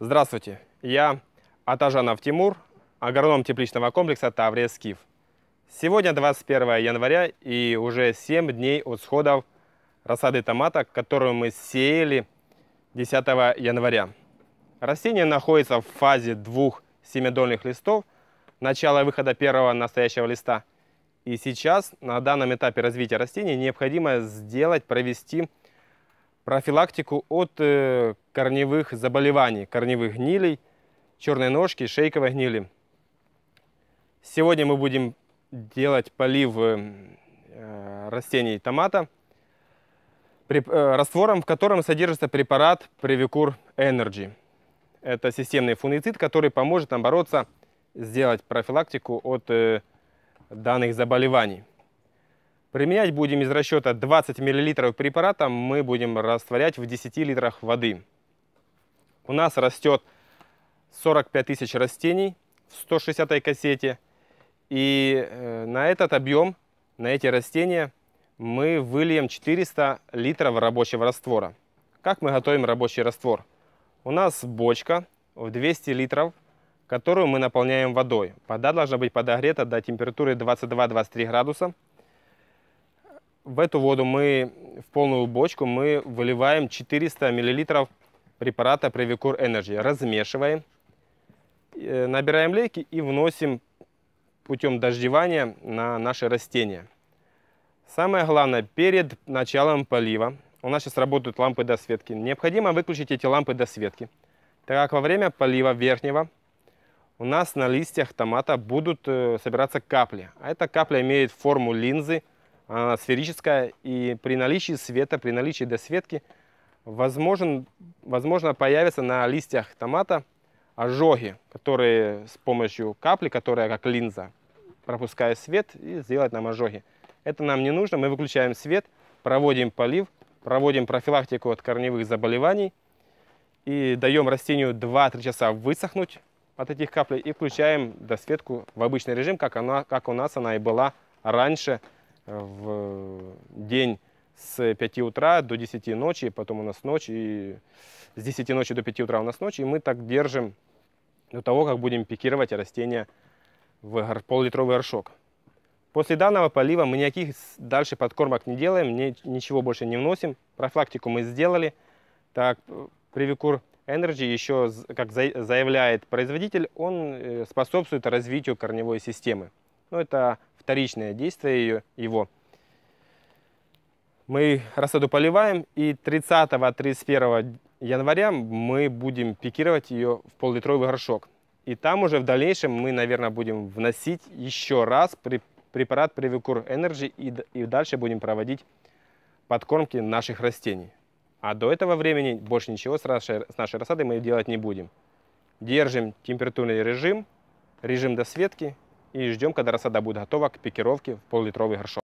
Здравствуйте, я Атажанов Тимур, агроном тепличного комплекса Таврия Скиф. Сегодня 21 января и уже 7 дней от сходов рассады томата, которую мы сеяли 10 января. Растение находится в фазе двух семядольных листов, начала выхода первого настоящего листа. И сейчас на данном этапе развития растения необходимо сделать, провести профилактику от э, корневых заболеваний, корневых гнилей, черной ножки, шейковой гнили. Сегодня мы будем делать полив э, э, растений томата раствором, в котором содержится препарат Previcur Energy. Это системный фунгицид, который поможет нам бороться, сделать профилактику от данных заболеваний. Применять будем из расчета 20 мл препарата, мы будем растворять в 10 литрах воды. У нас растет 45 тысяч растений в 160 кассете. И э, на этот объем, на эти растения мы выльем 400 литров рабочего раствора. Как мы готовим рабочий раствор? У нас бочка в 200 литров, которую мы наполняем водой. Вода должна быть подогрета до температуры 22-23 градуса в эту воду мы, в полную бочку, мы выливаем 400 миллилитров препарата Previcur Energy. Размешиваем, э, набираем лейки и вносим путем дождевания на наши растения. Самое главное, перед началом полива, у нас сейчас работают лампы досветки, необходимо выключить эти лампы досветки, так как во время полива верхнего у нас на листьях томата будут э, собираться капли. А эта капля имеет форму линзы – она сферическая, и при наличии света, при наличии досветки, возможен, возможно, появятся на листьях томата ожоги, которые с помощью капли, которая как линза, пропускает свет и сделает нам ожоги. Это нам не нужно, мы выключаем свет, проводим полив, проводим профилактику от корневых заболеваний и даем растению 2-3 часа высохнуть от этих каплей и включаем досветку в обычный режим, как, она, как у нас она и была раньше – в э, день с 5 утра до 10 ночи, потом у нас ночь, и с 10 ночи до 5 утра у нас ночь, и мы так держим до того, как будем пикировать растения в пол-литровый горшок. После данного полива мы никаких дальше подкормок не делаем, ничего больше не вносим. Профилактику мы сделали. Так, э, Привикур Energy еще, как заявляет производитель, он э, способствует развитию корневой системы. Ну это вторичное действие ее его. Мы рассаду поливаем, и 30-31 января мы будем пикировать ее в пол-литровый горшок. И там уже в дальнейшем мы, наверное, будем вносить еще раз препарат Превикур Energy и, и дальше будем проводить подкормки наших растений. А до этого времени больше ничего с нашей, с нашей рассадой мы делать не будем. Держим температурный режим, режим досветки и ждем, когда рассада будет готова к пикировке в пол-литровый горшок.